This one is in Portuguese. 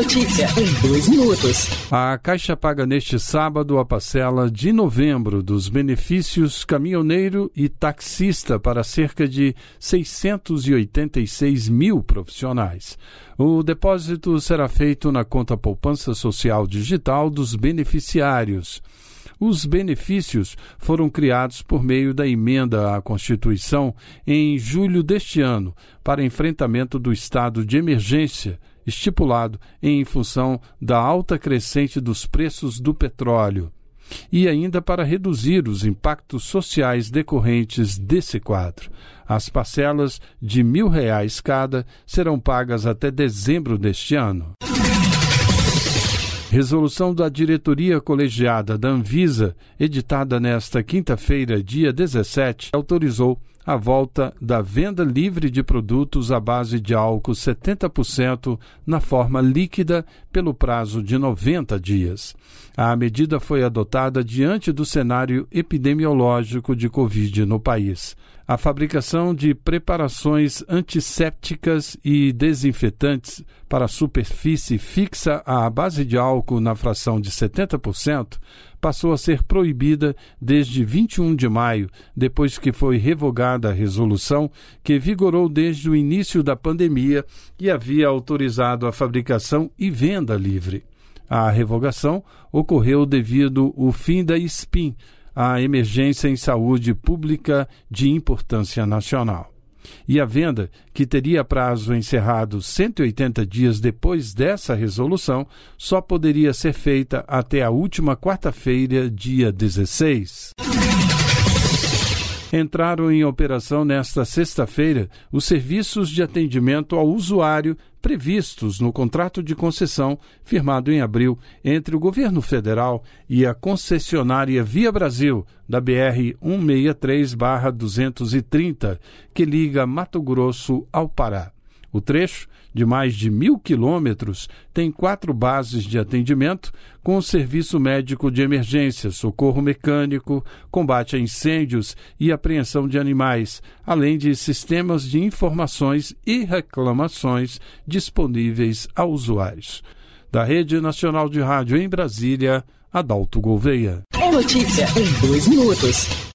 Notícia em dois minutos. A Caixa paga neste sábado a parcela de novembro dos benefícios caminhoneiro e taxista para cerca de 686 mil profissionais. O depósito será feito na conta poupança social digital dos beneficiários. Os benefícios foram criados por meio da emenda à Constituição em julho deste ano para enfrentamento do estado de emergência estipulado em função da alta crescente dos preços do petróleo e ainda para reduzir os impactos sociais decorrentes desse quadro. As parcelas de mil reais cada serão pagas até dezembro deste ano. Resolução da diretoria colegiada da Anvisa, editada nesta quinta-feira, dia 17, autorizou a volta da venda livre de produtos à base de álcool 70% na forma líquida pelo prazo de 90 dias. A medida foi adotada diante do cenário epidemiológico de Covid no país. A fabricação de preparações antissépticas e desinfetantes para superfície fixa à base de álcool na fração de 70% passou a ser proibida desde 21 de maio, depois que foi revogada a resolução que vigorou desde o início da pandemia e havia autorizado a fabricação e venda livre. A revogação ocorreu devido o fim da SPIN, a emergência em saúde pública de importância nacional e a venda, que teria prazo encerrado 180 dias depois dessa resolução, só poderia ser feita até a última quarta-feira, dia 16 entraram em operação nesta sexta-feira os serviços de atendimento ao usuário previstos no contrato de concessão firmado em abril entre o governo federal e a concessionária Via Brasil da BR 163/230, que liga Mato Grosso ao Pará. O trecho, de mais de mil quilômetros, tem quatro bases de atendimento com serviço médico de emergência, socorro mecânico, combate a incêndios e apreensão de animais, além de sistemas de informações e reclamações disponíveis a usuários. Da Rede Nacional de Rádio em Brasília, Adalto Gouveia. É notícia em dois minutos.